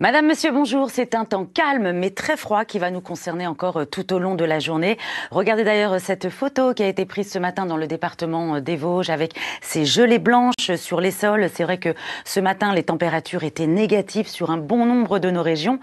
Madame, Monsieur, bonjour. C'est un temps calme mais très froid qui va nous concerner encore euh, tout au long de la journée. Regardez d'ailleurs euh, cette photo qui a été prise ce matin dans le département euh, des Vosges avec ces gelées blanches sur les sols. C'est vrai que ce matin, les températures étaient négatives sur un bon nombre de nos régions.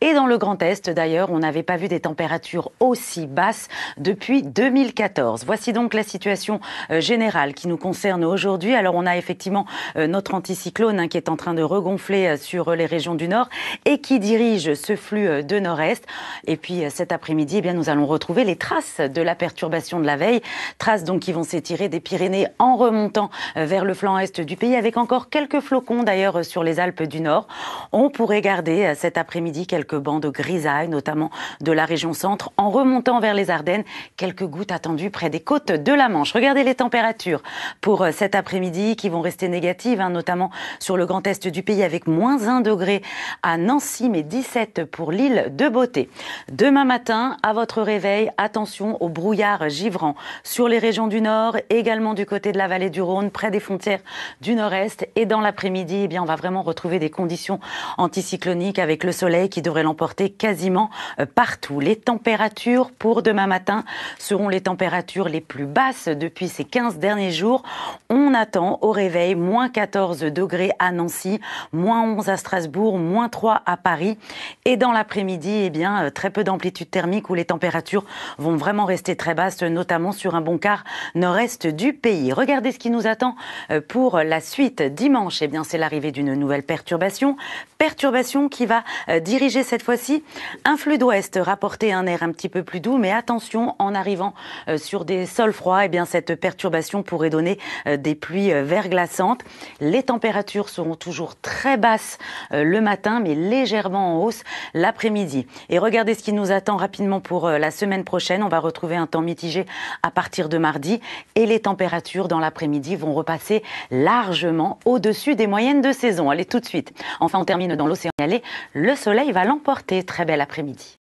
Et dans le Grand Est, d'ailleurs, on n'avait pas vu des températures aussi basses depuis 2014. Voici donc la situation générale qui nous concerne aujourd'hui. Alors, on a effectivement notre anticyclone hein, qui est en train de regonfler sur les régions du Nord et qui dirige ce flux de nord-est. Et puis euh, cet après-midi, eh bien, nous allons retrouver les traces de la perturbation de la veille, traces donc qui vont s'étirer des Pyrénées en remontant euh, vers le flanc est du pays, avec encore quelques flocons d'ailleurs sur les Alpes du Nord. On pourrait garder euh, cet après-midi quelques bandes de grisailles, notamment de la région centre, en remontant vers les Ardennes, quelques gouttes attendues près des côtes de la Manche. Regardez les températures pour cet après-midi qui vont rester négatives, hein, notamment sur le grand est du pays avec moins 1 degré à Nancy, mais 17 pour l'île de Beauté. Demain matin, à votre réveil, attention au brouillard givrant sur les régions du nord, également du côté de la vallée du Rhône, près des frontières du nord-est. Et dans l'après-midi, eh bien, on va vraiment retrouver des conditions anticycloniques avec le soleil qui devrait l'emporter quasiment euh, partout. Les températures pour demain matin seront les températures les plus basses depuis ces 15 derniers jours. On attend au réveil moins 14 degrés à Nancy, moins 11 à Strasbourg, moins à Paris. Et dans l'après-midi, eh bien, euh, très peu d'amplitude thermique où les températures vont vraiment rester très basses, notamment sur un bon quart nord-est du pays. Regardez ce qui nous attend euh, pour la suite dimanche. Eh bien, c'est l'arrivée d'une nouvelle perturbation. Perturbation qui va euh, diriger cette fois-ci un flux d'ouest rapporter un air un petit peu plus doux. Mais attention, en arrivant sur des sols froids, eh bien, cette perturbation pourrait donner des pluies verglaçantes. Les températures seront toujours très basses le matin, légèrement en hausse l'après-midi. Et regardez ce qui nous attend rapidement pour euh, la semaine prochaine. On va retrouver un temps mitigé à partir de mardi et les températures dans l'après-midi vont repasser largement au-dessus des moyennes de saison. Allez tout de suite. Enfin, on termine dans l'océan Allez, Le soleil va l'emporter. Très bel après-midi.